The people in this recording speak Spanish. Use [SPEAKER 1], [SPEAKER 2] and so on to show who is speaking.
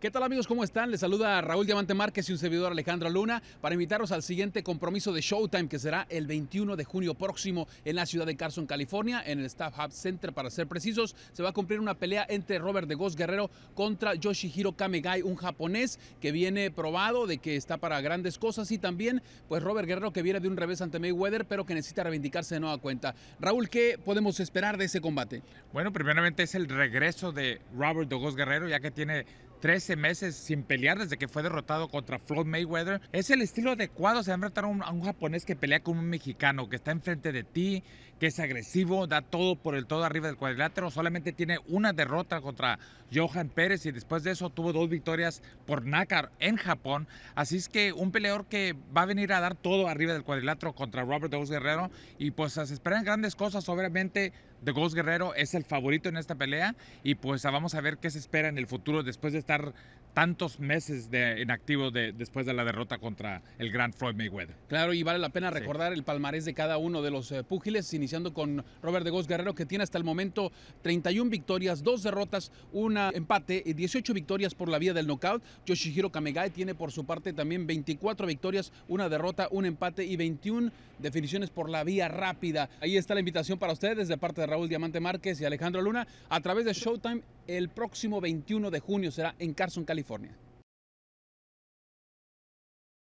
[SPEAKER 1] ¿Qué tal amigos? ¿Cómo están? Les saluda Raúl Diamante Márquez y un servidor Alejandro Luna para invitaros al siguiente compromiso de Showtime que será el 21 de junio próximo en la ciudad de Carson, California, en el Staff Hub Center para ser precisos. Se va a cumplir una pelea entre Robert de gos Guerrero contra Yoshihiro Kamegai, un japonés que viene probado de que está para grandes cosas y también pues Robert Guerrero que viene de un revés ante Mayweather pero que necesita reivindicarse de nueva cuenta. Raúl, ¿qué podemos esperar de ese combate?
[SPEAKER 2] Bueno, primeramente es el regreso de Robert de gos Guerrero ya que tiene 13 meses sin pelear desde que fue derrotado contra Floyd Mayweather. Es el estilo adecuado, se va a enfrentar a un, japonés que pelea con un mexicano, que está enfrente de ti, que es agresivo, da todo por el todo arriba del cuadrilátero. Solamente tiene una derrota contra Johan Pérez y después de eso tuvo dos victorias por Nakar en Japón. Así es que un peleador que va a venir a dar todo arriba del cuadrilátero contra Robert Dos Guerrero y pues se esperan grandes cosas, obviamente. De Ghost Guerrero es el favorito en esta pelea y pues vamos a ver qué se espera en el futuro después de estar tantos meses de, en activo de, después de la derrota contra el gran Floyd Mayweather. Claro, y vale la
[SPEAKER 1] pena recordar el palmarés de cada uno de los eh, púgiles, iniciando con Robert de Goz Guerrero, que tiene hasta el momento 31 victorias, dos derrotas, un ah, empate, y 18 victorias por la vía del knockout. Yoshihiro Kamegai tiene por su parte también 24 victorias, una derrota, un empate y 21 definiciones por la vía rápida. Ahí está la invitación para ustedes de parte de Raúl Diamante Márquez y Alejandro Luna a través de Showtime el próximo 21 de junio. Será en Carson, California.